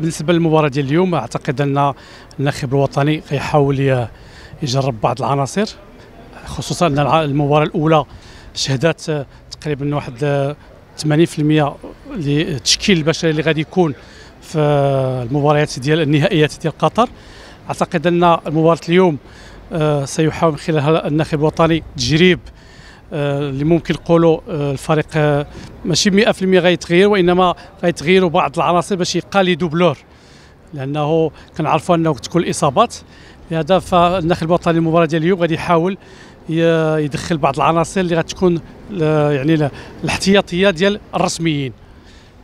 بالنسبه للمباراه ديال اليوم اعتقد ان الناخب الوطني غيحاول يجرب بعض العناصر خصوصا ان المباراه الاولى شهدات تقريبا واحد 80% للتشكيل البشري اللي غادي يكون في المباريات ديال النهائيات ديال قطر اعتقد ان مباراه اليوم آه، سيحاول من خلالها الناخب الوطني تجريب آه، اللي ممكن نقولوا آه، الفريق آه، ماشي 100% غيتغير وانما غيتغيروا بعض العناصر باش يبقى لي دوبلور لانه كنعرفوا انه تكون الاصابات لهذا فالناخب الوطني المباراه ديال اليوم غادي يحاول يدخل بعض العناصر اللي غتكون يعني الاحتياطيه ديال الرسميين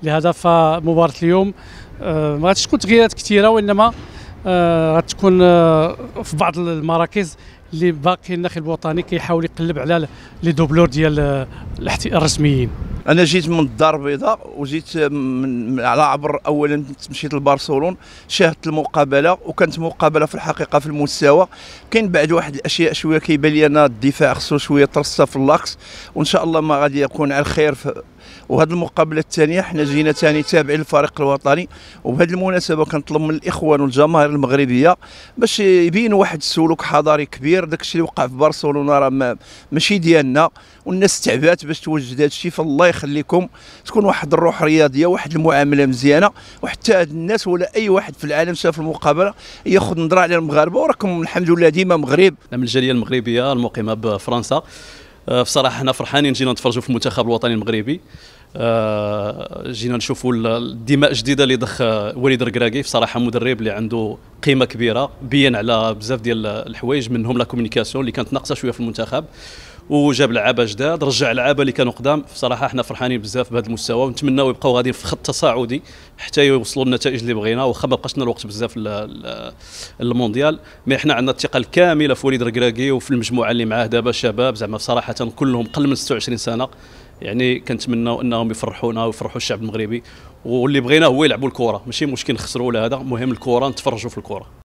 لهذا فمباراه اليوم ما غاتش تكون تغييرات كثيره وانما آه، غتكون آه، في بعض المراكز اللي باقي الناخب الوطني كيحاول يقلب على لي دوبلور ديال آه، الرسميين انا جيت من الدار البيضاء وجيت من على عبر اولا مشيت لبرشلون شاهدت المقابله وكانت مقابله في الحقيقه في المستوى كاين بعد واحد الاشياء شويه كيبان لي انا الدفاع خصو شويه ترصه في اللاكس وان شاء الله ما غادي يكون على الخير في وهذه المقابله الثانيه حنا جينا ثاني تابعين للفريق الوطني وبهذه المناسبه كنطلب من الاخوان والجماهير المغربيه باش يبينوا واحد السلوك حضاري كبير داك الشيء اللي وقع في برشلونه راه ماشي ديالنا والناس تعبات باش توجد هذا الشيء فالله يخليكم تكون واحد الروح رياضيه واحد المعامله مزيانه وحتى هاد الناس ولا اي واحد في العالم شاف المقابله ياخذ نظره على المغاربه وراكم الحمد لله ديما مغرب من نعم، الجاليه المغربيه المقيمه بفرنسا آه، بصراحه حنا فرحانين جينا نتفرجوا في المنتخب الوطني المغربي آه، جينا نشوفوا الدماء الجديده اللي ضخ وليد الركراكي بصراحه مدرب اللي عنده قيمه كبيره بين على بزاف ديال الحوايج منهم لا كومونيكاسيون اللي كانت ناقصه شويه في المنتخب وجاب لعابه جداد رجع لعابه اللي كانوا قدام بصراحه احنا فرحانين بزاف بهذا المستوى ونتمناو يبقاو غاديين في خط تصاعدي حتى يوصلوا للنتائج اللي بغينا واخا ما بقاش الوقت بزاف للمونديال مي حنا عندنا الثقه الكامله في وليد ركراكي وفي المجموعه اللي معاه دابا شباب زعما صراحه كلهم قل من 26 سنه يعني كنتمناو انهم يفرحونا ويفرحوا الشعب المغربي واللي بغينا هو يلعبوا الكره ماشي مشكل نخسروا ولا هذا المهم الكره نتفرجوا في الكره